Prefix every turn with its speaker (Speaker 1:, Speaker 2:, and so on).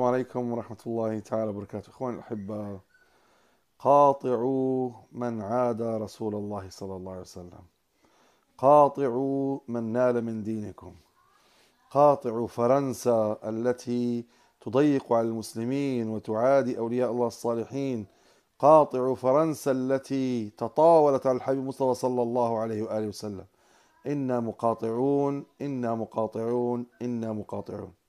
Speaker 1: السلام عليكم ورحمة الله تعالى وبركاته إخواني الأحبة قاطعوا من عادى رسول الله صلى الله عليه وسلم قاطعوا من نال من دينكم قاطعوا فرنسا التي تضيق على المسلمين وتعادي أولياء الله الصالحين قاطعوا فرنسا التي تطاولت على الحبيب المصطفى صلى الله عليه وآله وسلم إنا مقاطعون إنا مقاطعون إنا مقاطعون